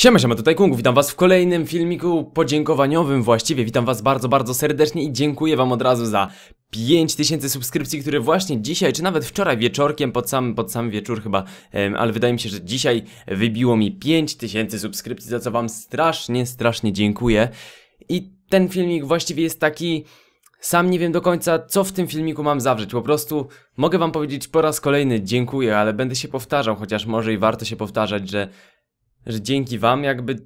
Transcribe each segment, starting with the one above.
Siema, siema, tutaj Kung, witam was w kolejnym filmiku podziękowaniowym właściwie, witam was bardzo, bardzo serdecznie i dziękuję wam od razu za 5000 subskrypcji, które właśnie dzisiaj, czy nawet wczoraj wieczorkiem, pod sam, pod sam wieczór chyba, ale wydaje mi się, że dzisiaj wybiło mi 5000 subskrypcji, za co wam strasznie, strasznie dziękuję. I ten filmik właściwie jest taki... Sam nie wiem do końca, co w tym filmiku mam zawrzeć. Po prostu mogę wam powiedzieć po raz kolejny dziękuję, ale będę się powtarzał, chociaż może i warto się powtarzać, że że dzięki wam jakby,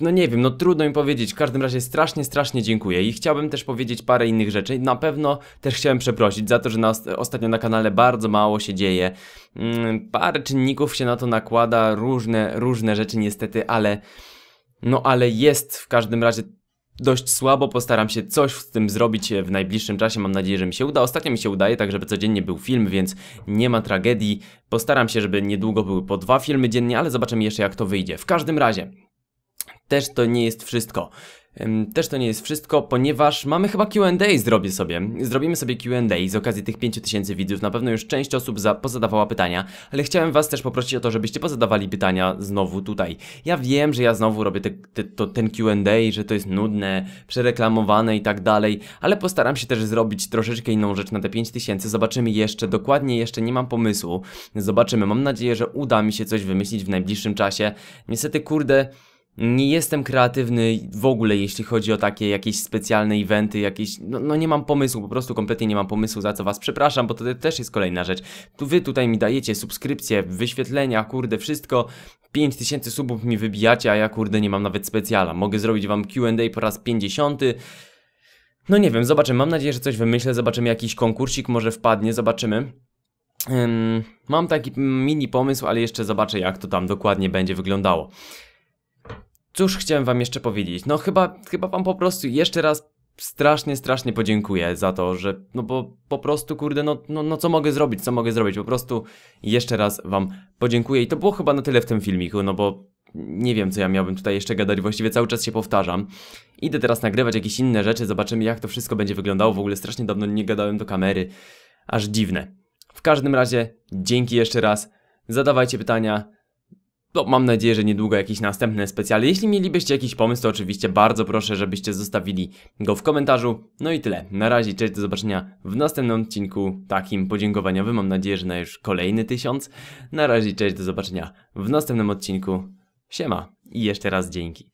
no nie wiem, no trudno mi powiedzieć, w każdym razie strasznie, strasznie dziękuję i chciałbym też powiedzieć parę innych rzeczy, na pewno też chciałem przeprosić za to, że na, ostatnio na kanale bardzo mało się dzieje, mm, parę czynników się na to nakłada, różne, różne rzeczy niestety, ale, no ale jest w każdym razie dość słabo. Postaram się coś z tym zrobić e, w najbliższym czasie. Mam nadzieję, że mi się uda. Ostatnio mi się udaje, tak żeby codziennie był film, więc nie ma tragedii. Postaram się, żeby niedługo były po dwa filmy dziennie, ale zobaczymy jeszcze jak to wyjdzie. W każdym razie, też to nie jest wszystko. Też to nie jest wszystko, ponieważ mamy chyba Q&A, zrobię sobie. Zrobimy sobie Q&A z okazji tych 5000 widzów. Na pewno już część osób za, pozadawała pytania, ale chciałem was też poprosić o to, żebyście pozadawali pytania znowu tutaj. Ja wiem, że ja znowu robię te, te, to, ten Q&A, że to jest nudne, przereklamowane i tak dalej, ale postaram się też zrobić troszeczkę inną rzecz na te 5000. Zobaczymy jeszcze, dokładnie jeszcze nie mam pomysłu. Zobaczymy, mam nadzieję, że uda mi się coś wymyślić w najbliższym czasie. Niestety, kurde... Nie jestem kreatywny w ogóle, jeśli chodzi o takie jakieś specjalne eventy, jakieś... No, no, nie mam pomysłu, po prostu kompletnie nie mam pomysłu, za co was przepraszam, bo to też jest kolejna rzecz. Tu wy tutaj mi dajecie subskrypcje, wyświetlenia, kurde, wszystko. 5000 subów mi wybijacie, a ja kurde nie mam nawet specjala. Mogę zrobić wam Q&A po raz 50. No nie wiem, zobaczymy. Mam nadzieję, że coś wymyślę, zobaczymy jakiś konkursik może wpadnie, zobaczymy. mam taki mini pomysł, ale jeszcze zobaczę jak to tam dokładnie będzie wyglądało. Cóż chciałem wam jeszcze powiedzieć? No chyba, chyba wam po prostu jeszcze raz strasznie, strasznie podziękuję za to, że no bo po prostu kurde, no, no, no co mogę zrobić, co mogę zrobić, po prostu jeszcze raz wam podziękuję i to było chyba na tyle w tym filmiku, no bo nie wiem co ja miałbym tutaj jeszcze gadać, właściwie cały czas się powtarzam. Idę teraz nagrywać jakieś inne rzeczy, zobaczymy jak to wszystko będzie wyglądało, w ogóle strasznie dawno nie gadałem do kamery, aż dziwne. W każdym razie, dzięki jeszcze raz, zadawajcie pytania, to no, mam nadzieję, że niedługo jakieś następne specjale. Jeśli mielibyście jakiś pomysł, to oczywiście bardzo proszę, żebyście zostawili go w komentarzu. No i tyle. Na razie, cześć, do zobaczenia w następnym odcinku takim podziękowaniowym. Mam nadzieję, że na już kolejny tysiąc. Na razie, cześć, do zobaczenia w następnym odcinku. Siema i jeszcze raz dzięki.